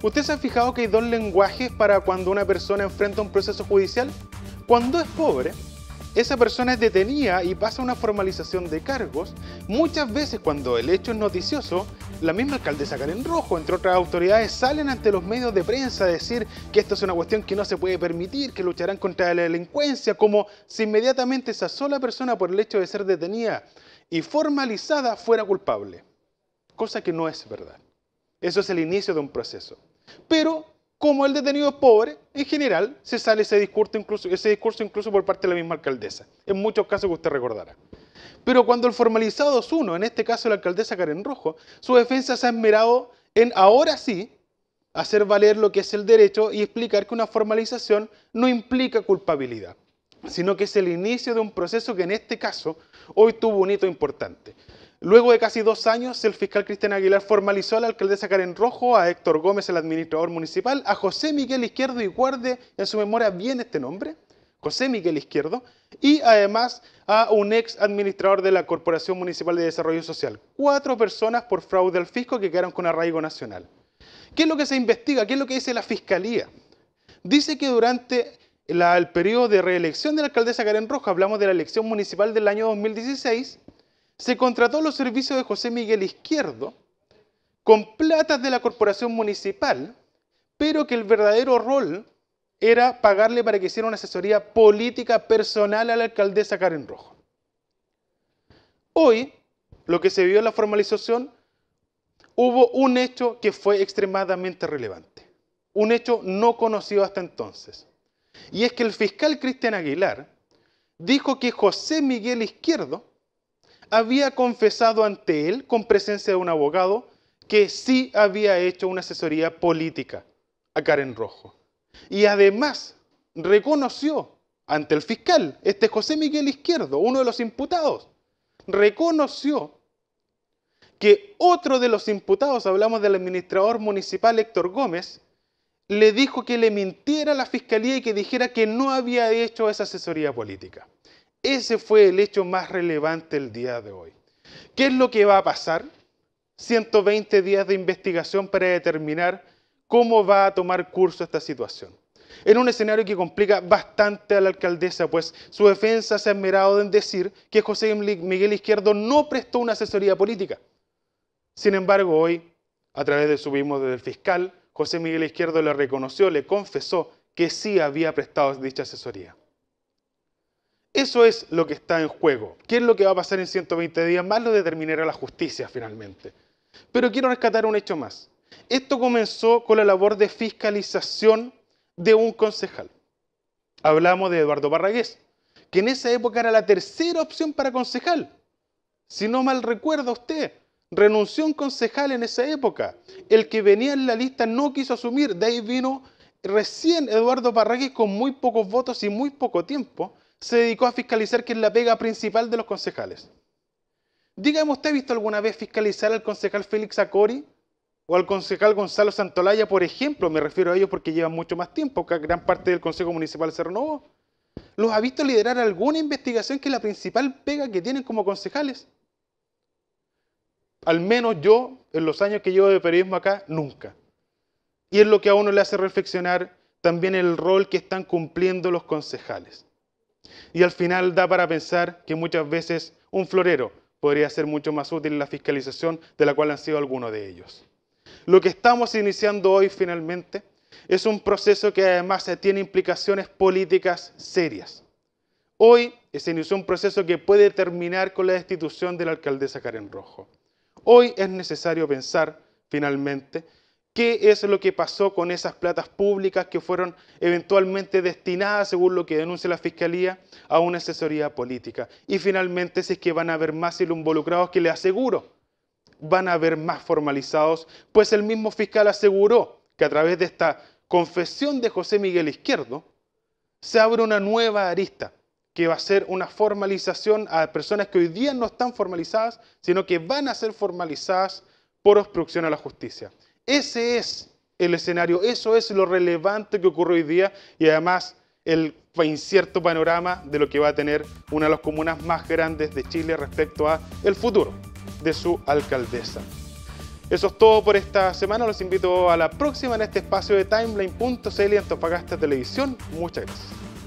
¿Ustedes se han fijado que hay dos lenguajes para cuando una persona enfrenta un proceso judicial? Cuando es pobre, esa persona es detenida y pasa una formalización de cargos. Muchas veces cuando el hecho es noticioso, la misma alcaldesa Karen Rojo, entre otras autoridades, salen ante los medios de prensa a decir que esto es una cuestión que no se puede permitir, que lucharán contra la delincuencia, como si inmediatamente esa sola persona por el hecho de ser detenida y formalizada fuera culpable. Cosa que no es verdad. Eso es el inicio de un proceso. Pero como el detenido es pobre, en general se sale ese discurso, incluso, ese discurso incluso por parte de la misma alcaldesa, en muchos casos que usted recordará. Pero cuando el formalizado es uno, en este caso la alcaldesa Karen Rojo, su defensa se ha esmerado en ahora sí hacer valer lo que es el derecho y explicar que una formalización no implica culpabilidad, sino que es el inicio de un proceso que en este caso hoy tuvo un hito importante. Luego de casi dos años, el fiscal Cristian Aguilar formalizó a la alcaldesa Karen Rojo, a Héctor Gómez, el administrador municipal, a José Miguel Izquierdo, y guarde en su memoria bien este nombre, José Miguel Izquierdo, y además a un ex administrador de la Corporación Municipal de Desarrollo Social. Cuatro personas por fraude al fisco que quedaron con arraigo nacional. ¿Qué es lo que se investiga? ¿Qué es lo que dice la fiscalía? Dice que durante el periodo de reelección de la alcaldesa Karen Rojo, hablamos de la elección municipal del año 2016, se contrató los servicios de José Miguel Izquierdo con platas de la corporación municipal, pero que el verdadero rol era pagarle para que hiciera una asesoría política personal a la alcaldesa Karen Rojo. Hoy, lo que se vio en la formalización, hubo un hecho que fue extremadamente relevante, un hecho no conocido hasta entonces, y es que el fiscal Cristian Aguilar dijo que José Miguel Izquierdo había confesado ante él, con presencia de un abogado, que sí había hecho una asesoría política a Karen Rojo. Y además reconoció ante el fiscal, este José Miguel Izquierdo, uno de los imputados, reconoció que otro de los imputados, hablamos del administrador municipal Héctor Gómez, le dijo que le mintiera a la fiscalía y que dijera que no había hecho esa asesoría política. Ese fue el hecho más relevante el día de hoy. ¿Qué es lo que va a pasar? 120 días de investigación para determinar cómo va a tomar curso esta situación. En un escenario que complica bastante a la alcaldesa, pues su defensa se ha esmerado en decir que José Miguel Izquierdo no prestó una asesoría política. Sin embargo, hoy, a través de su mismo del fiscal, José Miguel Izquierdo le reconoció, le confesó que sí había prestado dicha asesoría. Eso es lo que está en juego. ¿Qué es lo que va a pasar en 120 días más? Lo determinará la justicia finalmente. Pero quiero rescatar un hecho más. Esto comenzó con la labor de fiscalización de un concejal. Hablamos de Eduardo Parragués, que en esa época era la tercera opción para concejal. Si no mal recuerda usted, renunció un concejal en esa época. El que venía en la lista no quiso asumir. De ahí vino recién Eduardo Parragués con muy pocos votos y muy poco tiempo se dedicó a fiscalizar, que es la pega principal de los concejales. Dígame, ¿usted ha visto alguna vez fiscalizar al concejal Félix Acori o al concejal Gonzalo Santolaya, por ejemplo? Me refiero a ellos porque llevan mucho más tiempo, que gran parte del Consejo Municipal se renovó. ¿Los ha visto liderar alguna investigación que es la principal pega que tienen como concejales? Al menos yo, en los años que llevo de periodismo acá, nunca. Y es lo que a uno le hace reflexionar también el rol que están cumpliendo los concejales. Y al final da para pensar que muchas veces un florero podría ser mucho más útil en la fiscalización de la cual han sido algunos de ellos. Lo que estamos iniciando hoy finalmente es un proceso que además tiene implicaciones políticas serias. Hoy se inició un proceso que puede terminar con la destitución de la alcaldesa Karen Rojo. Hoy es necesario pensar finalmente qué es lo que pasó con esas platas públicas que fueron eventualmente destinadas, según lo que denuncia la Fiscalía, a una asesoría política. Y finalmente, si es que van a haber más involucrados, que le aseguro, van a haber más formalizados, pues el mismo fiscal aseguró que a través de esta confesión de José Miguel Izquierdo, se abre una nueva arista que va a ser una formalización a personas que hoy día no están formalizadas, sino que van a ser formalizadas por obstrucción a la justicia. Ese es el escenario, eso es lo relevante que ocurre hoy día y además el incierto panorama de lo que va a tener una de las comunas más grandes de Chile respecto a el futuro de su alcaldesa. Eso es todo por esta semana. Los invito a la próxima en este espacio de timeline.cl Antofagasta Televisión. Muchas gracias.